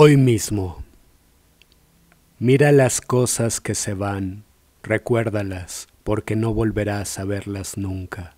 Hoy mismo. Mira las cosas que se van, recuérdalas, porque no volverás a verlas nunca.